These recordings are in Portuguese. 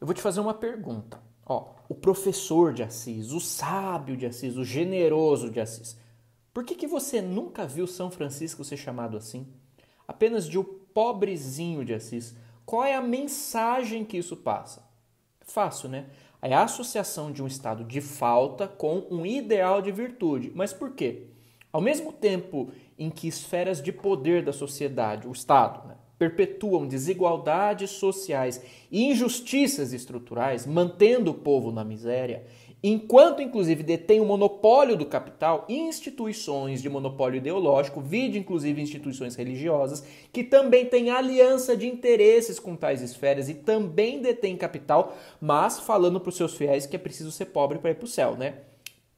Eu vou te fazer uma pergunta. Ó, o professor de Assis, o sábio de Assis, o generoso de Assis. Por que, que você nunca viu São Francisco ser chamado assim? Apenas de o pobrezinho de Assis. Qual é a mensagem que isso passa? Fácil, né? É a associação de um estado de falta com um ideal de virtude. Mas por quê? Ao mesmo tempo em que esferas de poder da sociedade, o Estado, né, perpetuam desigualdades sociais e injustiças estruturais, mantendo o povo na miséria, enquanto inclusive detém o monopólio do capital, instituições de monopólio ideológico, vide inclusive instituições religiosas, que também têm aliança de interesses com tais esferas e também detêm capital, mas falando para os seus fiéis que é preciso ser pobre para ir para o céu, né?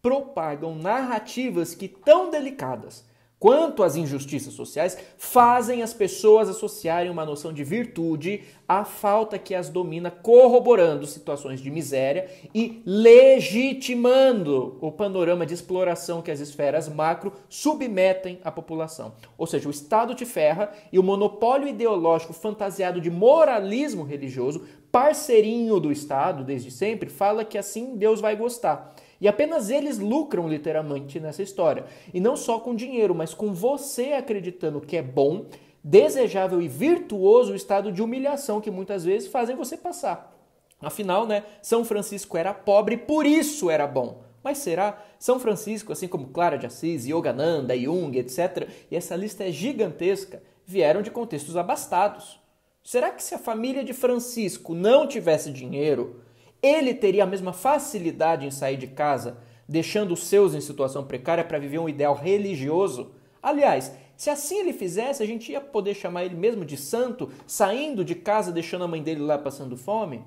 Propagam narrativas que tão delicadas quanto as injustiças sociais fazem as pessoas associarem uma noção de virtude à falta que as domina, corroborando situações de miséria e legitimando o panorama de exploração que as esferas macro submetem à população. Ou seja, o Estado te ferra e o monopólio ideológico fantasiado de moralismo religioso, parceirinho do Estado desde sempre, fala que assim Deus vai gostar. E apenas eles lucram literalmente nessa história. E não só com dinheiro, mas com você acreditando que é bom, desejável e virtuoso o estado de humilhação que muitas vezes fazem você passar. Afinal, né, São Francisco era pobre, por isso era bom. Mas será? São Francisco, assim como Clara de Assis, Yogananda, Jung, etc., e essa lista é gigantesca, vieram de contextos abastados. Será que se a família de Francisco não tivesse dinheiro, ele teria a mesma facilidade em sair de casa, deixando os seus em situação precária para viver um ideal religioso? Aliás, se assim ele fizesse, a gente ia poder chamar ele mesmo de santo, saindo de casa, deixando a mãe dele lá passando fome?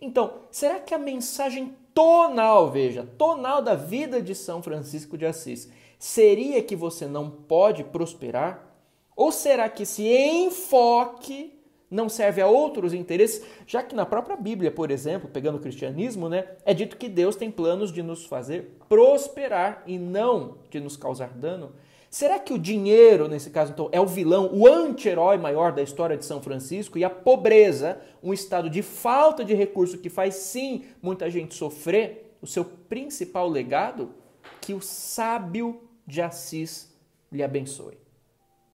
Então, será que a mensagem tonal, veja, tonal da vida de São Francisco de Assis, seria que você não pode prosperar? Ou será que esse enfoque não serve a outros interesses, já que na própria Bíblia, por exemplo, pegando o cristianismo, né, é dito que Deus tem planos de nos fazer prosperar e não de nos causar dano. Será que o dinheiro, nesse caso, então, é o vilão, o anti-herói maior da história de São Francisco e a pobreza, um estado de falta de recurso que faz sim muita gente sofrer, o seu principal legado? Que o sábio de Assis lhe abençoe.